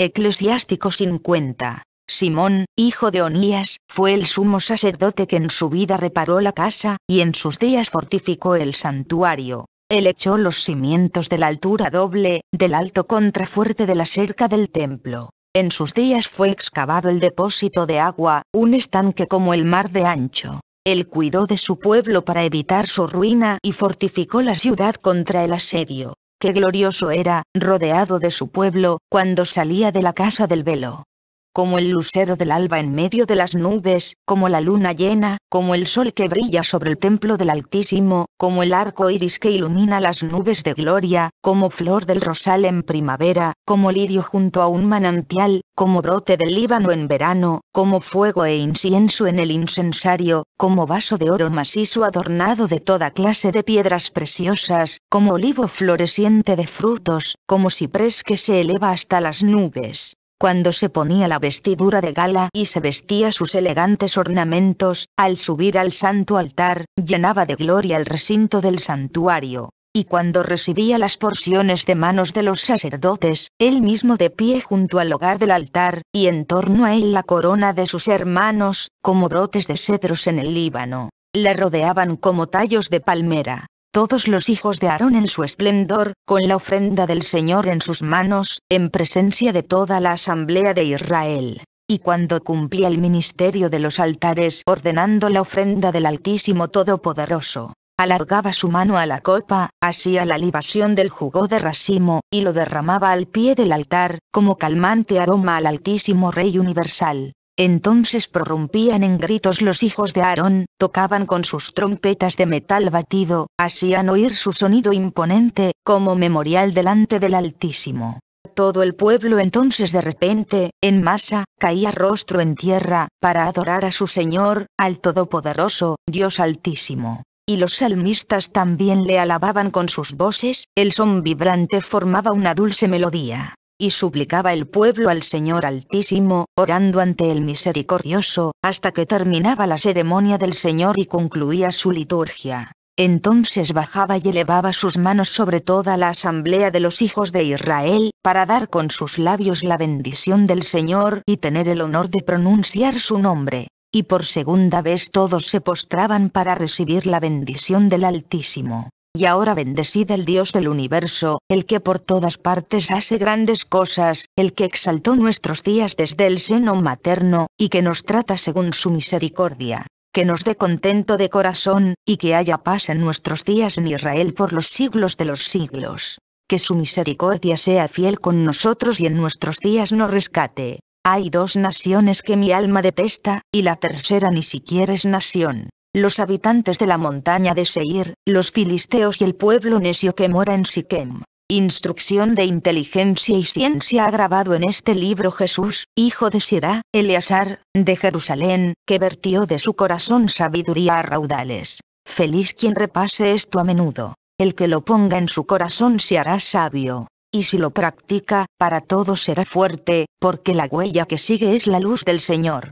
Eclesiástico 50. Simón, hijo de Onías, fue el sumo sacerdote que en su vida reparó la casa, y en sus días fortificó el santuario. Él echó los cimientos de la altura doble, del alto contrafuerte de la cerca del templo. En sus días fue excavado el depósito de agua, un estanque como el mar de ancho. Él cuidó de su pueblo para evitar su ruina y fortificó la ciudad contra el asedio qué glorioso era, rodeado de su pueblo, cuando salía de la casa del velo como el lucero del alba en medio de las nubes, como la luna llena, como el sol que brilla sobre el templo del Altísimo, como el arco iris que ilumina las nubes de gloria, como flor del rosal en primavera, como lirio junto a un manantial, como brote del Líbano en verano, como fuego e incienso en el incensario, como vaso de oro macizo adornado de toda clase de piedras preciosas, como olivo floreciente de frutos, como ciprés que se eleva hasta las nubes cuando se ponía la vestidura de gala y se vestía sus elegantes ornamentos, al subir al santo altar, llenaba de gloria el recinto del santuario. Y cuando recibía las porciones de manos de los sacerdotes, él mismo de pie junto al hogar del altar, y en torno a él la corona de sus hermanos, como brotes de cedros en el Líbano. Le rodeaban como tallos de palmera todos los hijos de Aarón en su esplendor, con la ofrenda del Señor en sus manos, en presencia de toda la asamblea de Israel. Y cuando cumplía el ministerio de los altares ordenando la ofrenda del Altísimo Todopoderoso, alargaba su mano a la copa, hacía la libación del jugo de racimo, y lo derramaba al pie del altar, como calmante aroma al Altísimo Rey Universal. Entonces prorrumpían en gritos los hijos de Aarón, tocaban con sus trompetas de metal batido, hacían oír su sonido imponente, como memorial delante del Altísimo. Todo el pueblo entonces de repente, en masa, caía rostro en tierra, para adorar a su Señor, al Todopoderoso, Dios Altísimo y los salmistas también le alababan con sus voces, el son vibrante formaba una dulce melodía y suplicaba el pueblo al Señor Altísimo, orando ante el misericordioso, hasta que terminaba la ceremonia del Señor y concluía su liturgia. Entonces bajaba y elevaba sus manos sobre toda la asamblea de los hijos de Israel, para dar con sus labios la bendición del Señor y tener el honor de pronunciar su nombre. Y por segunda vez todos se postraban para recibir la bendición del Altísimo y ahora bendecid el Dios del universo, el que por todas partes hace grandes cosas, el que exaltó nuestros días desde el seno materno, y que nos trata según su misericordia, que nos dé contento de corazón, y que haya paz en nuestros días en Israel por los siglos de los siglos. Que su misericordia sea fiel con nosotros y en nuestros días nos rescate. Hay dos naciones que mi alma detesta, y la tercera ni siquiera es nación los habitantes de la montaña de Seir, los filisteos y el pueblo necio que mora en Siquem. Instrucción de inteligencia y ciencia ha grabado en este libro Jesús, hijo de Sirá, Eleazar, de Jerusalén, que vertió de su corazón sabiduría a raudales. Feliz quien repase esto a menudo. El que lo ponga en su corazón se hará sabio. Y si lo practica, para todo será fuerte, porque la huella que sigue es la luz del Señor.